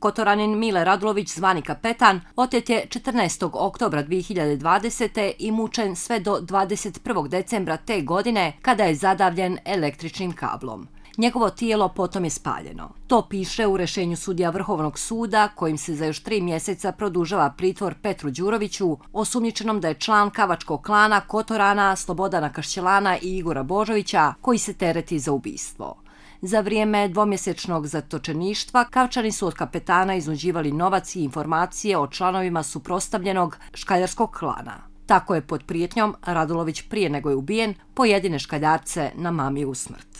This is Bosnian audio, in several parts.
Kotoranin Mile Radlović, zvani kapetan otet je 14. oktobra 2020. i mučen sve do 21. decembra te godine kada je zadavljen električnim kablom. Njegovo tijelo potom je spaljeno. To piše u rešenju sudija Vrhovnog suda kojim se za još tri mjeseca produžava pritvor Petru Đuroviću, osumnjičenom da je član Kavačkog klana Kotorana, Slobodana Kašćelana i Igora Božovića koji se tereti za ubistvo. Za vrijeme dvomjesečnog zatočeništva Kavčani su od kapetana iznuđivali novac i informacije o članovima suprostavljenog škaljarskog klana. Tako je pod prijetnjom Radulović prije nego je ubijen pojedine škaljarce na mami u smrt.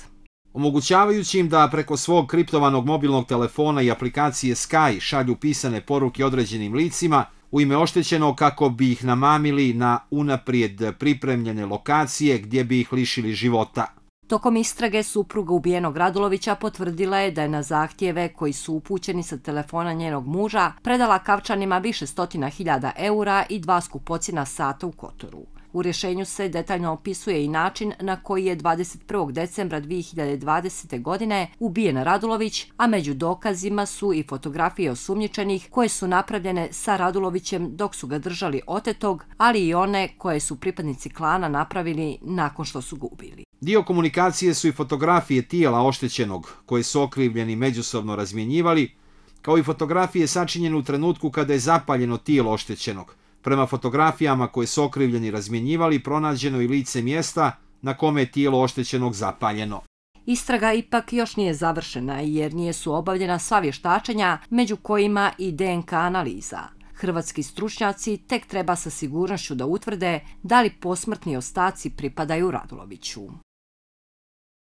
Omogućavajući im da preko svog kriptovanog mobilnog telefona i aplikacije Sky šalju pisane poruke određenim licima, u ime oštećeno kako bi ih namamili na unaprijed pripremljene lokacije gdje bi ih lišili života. Tokom istrage supruga ubijenog Radulovića potvrdila je da je na zahtjeve koji su upućeni sa telefona njenog muža predala kavčanima više stotina hiljada eura i dva skupocina sata u Kotoru. U rješenju se detaljno opisuje i način na koji je 21. decembra 2020. godine ubijen Radulović, a među dokazima su i fotografije osumnjičenih koje su napravljene sa Radulovićem dok su ga držali otetog, ali i one koje su pripadnici klana napravili nakon što su gubili. Dio komunikacije su i fotografije tijela oštećenog, koje su okrivljeni međusobno razmjenjivali, kao i fotografije sačinjene u trenutku kada je zapaljeno tijelo oštećenog. Prema fotografijama koje su okrivljeni razmjenjivali, pronađeno i lice mjesta na kome je tijelo oštećenog zapaljeno. Istraga ipak još nije završena jer nije su obavljena sva vještačenja, među kojima i DNK analiza. Hrvatski stručnjaci tek treba sa sigurnošću da utvrde da li posmrtni ostaci pripadaju Raduloviću.